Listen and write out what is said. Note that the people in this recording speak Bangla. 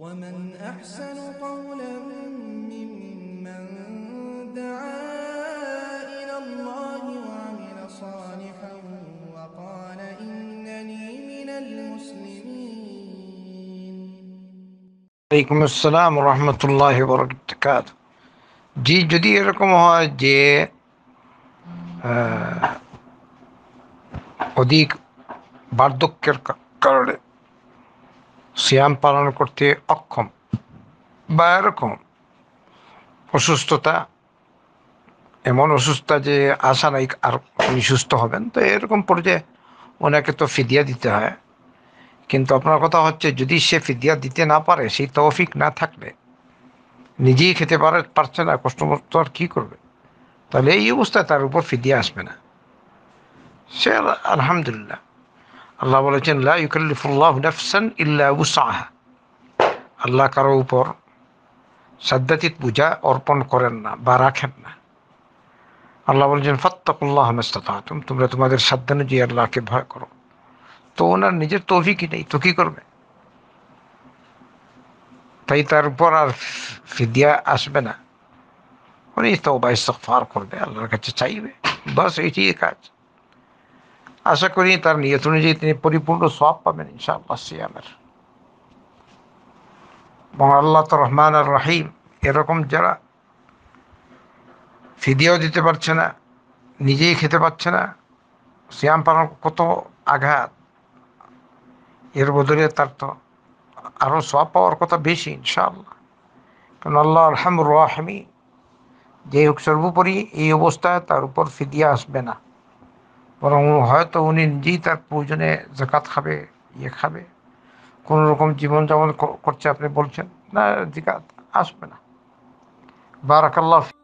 ومن أحسن قولا ممن دعا إلى الله وعمل صالحا وقال إنني من المسلمين عليكم السلام ورحمة الله وبركاته جي جديركم جي হয় যে অধিক বার্ধক্যের কারণে সিয়াম পালন করতে অক্ষম বা এরকম অসুস্থতা এমন অসুস্থতা যে আশা নাই আর উনি সুস্থ হবেন তো এরকম পর্যায়ে ওনাকে তো ফিদিয়া দিতে হয় কিন্তু আপনার কথা হচ্ছে যদি সে ফিদিয়া দিতে না পারে সেই তৌফিক না থাকলে নিজেই খেতে পারে পারছে না তো আর কী করবে তাহলে এই অবস্থায় তার উপর ফিদিয়া আসবে না সে আলহামদুলিল্লাহ আল্লাহ বলেছেন লা ইউকাল্লিফুল্লাহ নাফসান ইল্লা উসাহা আল্লাহ কারো উপর সাদ্দাতিত পূজা অর্পণ করেন না বা রাখেন না আল্লাহ বলেছেন ফাত্তাকুল্লাহ মেস্তাতুম তোমরা তোমাদের সাধ্যানুযায়ী আল্লাহকে ভয় করো তো ওনার নিজের তৌফিকই নেই তো কী করবে তাই তার উপর আর ফিদিয়া আসবে না উনি তো বাইশ ইস্তফার করবে আল্লাহর কাছে চাইবে বাস এটি কাজ আশা করি তার নিয়ত অনুযায়ী তিনি পরিপূর্ণ সব পাবেন ইনশাআল্লাহ সিয়ামের এবং আল্লাহ তো রহমান আর রাহিম এরকম যারা ফিদিয়াও দিতে পারছে না নিজেই খেতে পারছে না সিয়াম পালন কত আঘাত এর বদলে তার তো আরও সব পাওয়ার কথা বেশি ইনশাআল্লাহ কারণ আল্লাহ আলহাম রাহমি যে হোক সর্বোপরি এই অবস্থায় তার উপর ফিদিয়া আসবে না বরং হয়তো উনি নিজেই তার প্রয়োজনে জাকাত খাবে ইয়ে খাবে কোনো রকম জীবনযাপন করছে আপনি বলছেন না জিকাত আসবে না বারাকাল্লাহ